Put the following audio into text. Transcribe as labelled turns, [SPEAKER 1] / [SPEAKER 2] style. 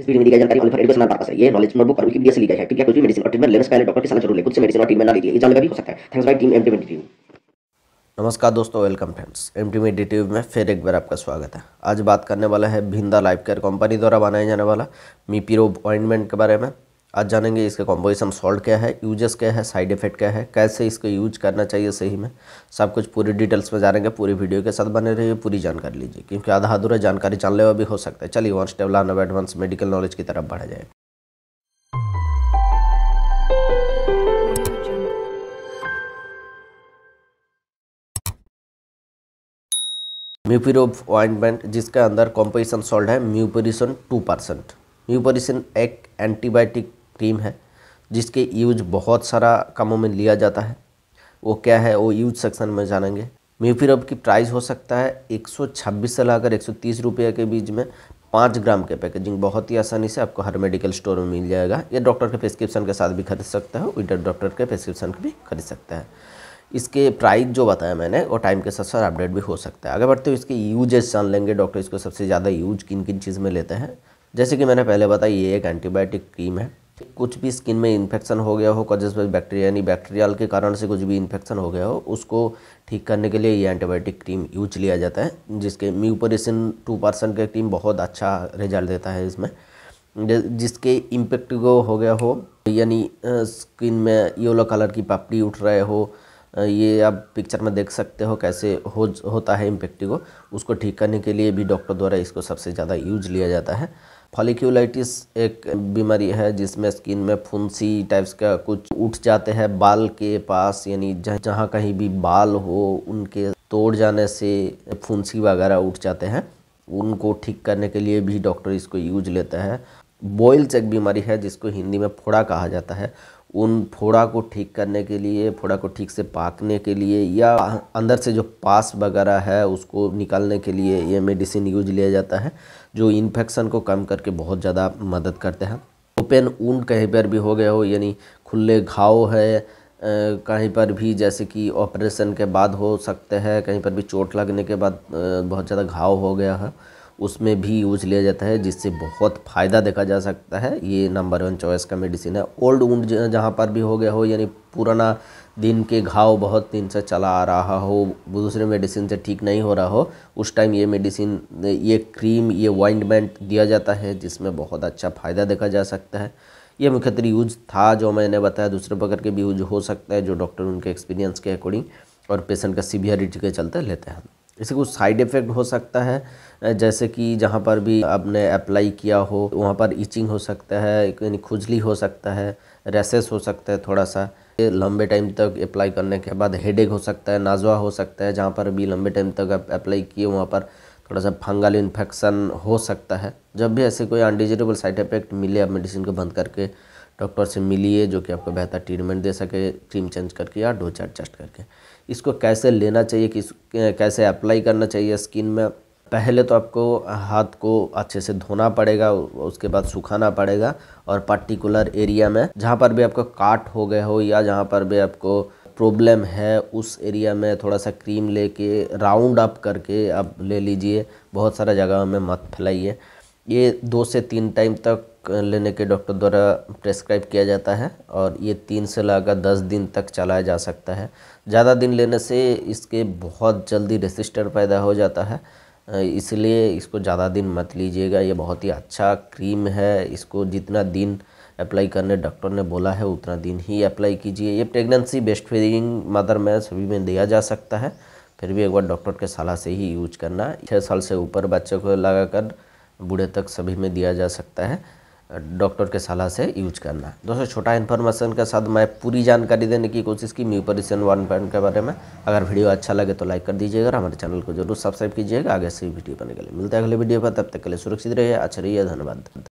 [SPEAKER 1] इस वीडियो में दी गई जानकारी ऑल है ये नॉलेज नोटबुक है ठीक है कुछ भी मेडिसिन और पहले डॉक्टर जरूर ले मेडिसिन और ना लीजिए ये जानकारी हो सकता है थैंक्स बाय टीम एमटी नमस्कार दोस्तों वेलकम फ्रेंड्स एम टी में फिर एक बार आपका स्वागत है आज बात करने वाला है भिंदा लाइफ केयर कंपनी द्वारा बनाया जाने वाला मीपीरो अपॉइंटमेंट के बारे में आज जानेंगे इसके कॉम्पोजिशन सॉल्ट क्या है यूजेस क्या है साइड इफेक्ट क्या है कैसे इसको यूज करना चाहिए सही में सब कुछ पूरी डिटेल्स में जानेंगे पूरी वीडियो के साथ बने रहिए पूरी जानकारी लीजिए क्योंकि आधा अधूरा जानकारी जान हुआ भी हो सकता है चलिए वन स्टेप लान एडवांस मेडिकल नॉलेज की तरफ बढ़ा जाए म्यूपिरोव ऑइंटमेंट जिसके अंदर कॉम्पोजिशन सॉल्ट है म्यूपोरिसन टू परसेंट म्यूपोरिसन एक एंटीबायोटिक क्रीम है जिसके यूज बहुत सारा कामों में लिया जाता है वो क्या है वो यूज सेक्शन में जानेंगे म्यूफिरब की प्राइस हो सकता है 126 से लाकर 130 रुपये के बीच में पाँच ग्राम के पैकेजिंग बहुत ही आसानी से आपको हर मेडिकल स्टोर में मिल जाएगा या डॉक्टर के प्रिस्क्रिप्शन के साथ भी खरीद सकते हो विदर डॉक्टर के प्रिस्क्रिप्शन भी खरीद सकते हैं इसके प्राइस जो बताया मैंने वो टाइम के साथ साथ अपडेट भी हो सकता है आगे बढ़ते हुए इसके यूजेस जान लेंगे डॉक्टर इसको सबसे ज़्यादा यूज किन किन चीज़ में लेते हैं जैसे कि मैंने पहले बताया ये एक एंटीबायोटिक क्रीम है कुछ भी स्किन में इन्फेक्शन हो गया हो कजेस जिसमें बैक्टीरिया यानी बैक्टीरियल के कारण से कुछ भी इन्फेक्शन हो गया हो उसको ठीक करने के लिए ये एंटीबायोटिक क्रीम यूज लिया जाता है जिसके म्यूपरेसिन टू परसेंट का क्रीम बहुत अच्छा रिजल्ट देता है इसमें जिसके इम्पेक्ट को हो गया हो यानी स्किन में येलो कलर की पापड़ी उठ रहे हो ये आप पिक्चर में देख सकते हो कैसे हो होता है इम्पेक्टिगो उसको ठीक करने के लिए भी डॉक्टर द्वारा इसको सबसे ज़्यादा यूज लिया जाता है फॉलिक्यूलाइटिस एक बीमारी है जिसमें स्किन में फुंसी टाइप्स का कुछ उठ जाते हैं बाल के पास यानी जहाँ कहीं भी बाल हो उनके तोड़ जाने से फुंसी वगैरह उठ जाते हैं उनको ठीक करने के लिए भी डॉक्टर इसको यूज लेता है बॉयल्स एक बीमारी है जिसको हिंदी में फोड़ा कहा जाता है उन फोड़ा को ठीक करने के लिए फोड़ा को ठीक से पाकने के लिए या अंदर से जो पास वगैरह है उसको निकालने के लिए ये मेडिसिन यूज लिया जाता है जो इन्फेक्शन को कम करके बहुत ज़्यादा मदद करते हैं ओपन ऊन कहीं पर भी हो गया हो यानी खुले घाव है कहीं पर भी जैसे कि ऑपरेशन के बाद हो सकते हैं कहीं पर भी चोट लगने के बाद बहुत ज़्यादा घाव हो गया है उसमें भी यूज लिया जाता है जिससे बहुत फ़ायदा देखा जा सकता है ये नंबर वन चॉइस का मेडिसिन है ओल्ड ऊंड जहाँ पर भी हो गया हो यानी पुराना दिन के घाव बहुत दिन से चला आ रहा हो दूसरे मेडिसिन से ठीक नहीं हो रहा हो उस टाइम ये मेडिसिन ये क्रीम ये वाइंडमेंट दिया जाता है जिसमें बहुत अच्छा फ़ायदा देखा जा सकता है ये मुख्यतः यूज था जो मैंने बताया दूसरे प्रकार के भी यूज हो सकता है जो डॉक्टर उनके एक्सपीरियंस के अकॉर्डिंग और पेशेंट का सीवियरिटी के चलते लेते हैं इससे कुछ साइड इफ़ेक्ट हो सकता है जैसे कि जहाँ पर भी आपने अप्लाई किया हो वहाँ पर इचिंग हो सकता है यानी खुजली हो सकता है रेसेस हो सकता है थोड़ा सा लंबे टाइम तक अप्लाई करने के बाद हेडेक हो सकता है नाजवा हो सकता है जहाँ पर भी लंबे टाइम तक अप्लाई किए वहाँ पर थोड़ा सा फंगल इन्फेक्शन हो सकता है जब भी ऐसे कोई अनडिजरेबल साइड इफेक्ट मिले आप मेडिसिन को बंद करके डॉक्टर से मिलिए जो कि आपको बेहतर ट्रीटमेंट दे सके क्रीम चेंज करके या डोज एडजस्ट करके इसको कैसे लेना चाहिए किस कैसे अप्लाई करना चाहिए स्किन में पहले तो आपको हाथ को अच्छे से धोना पड़ेगा उसके बाद सुखाना पड़ेगा और पर्टिकुलर एरिया में जहाँ पर भी आपको काट हो गए हो या जहाँ पर भी आपको प्रॉब्लम है उस एरिया में थोड़ा सा क्रीम लेके राउंड अप करके आप ले लीजिए बहुत सारा जगह में मत फैलाइए ये दो से तीन टाइम तक लेने के डॉक्टर द्वारा प्रेस्क्राइब किया जाता है और ये तीन से लगा दस दिन तक चलाया जा सकता है ज़्यादा दिन लेने से इसके बहुत जल्दी रेसिस्टर पैदा हो जाता है इसलिए इसको ज़्यादा दिन मत लीजिएगा ये बहुत ही अच्छा क्रीम है इसको जितना दिन अप्लाई करने डॉक्टर ने बोला है उतना दिन ही अप्लाई कीजिए ये प्रेगनेंसी बेस्ट फीडिंग मदर में सभी में दिया जा सकता है फिर भी एक बार डॉक्टर के सलाह से ही यूज करना छः साल से ऊपर बच्चों को लगाकर बूढ़े तक सभी में दिया जा सकता है डॉक्टर के सलाह से यूज करना दोस्तों छोटा इन्फॉर्मेशन के साथ मैं पूरी जानकारी देने की कोशिश की म्यूपरिशन वन पॉइंट के बारे में अगर वीडियो अच्छा लगे तो लाइक कर दीजिएगा हमारे चैनल को जरूर सब्सक्राइब कीजिएगा आगे से वीडियो बने के लिए मिलते हैं अगले वीडियो पर तब तक के लिए सुरक्षित रहिए अच्छा रहिए धन्यवाद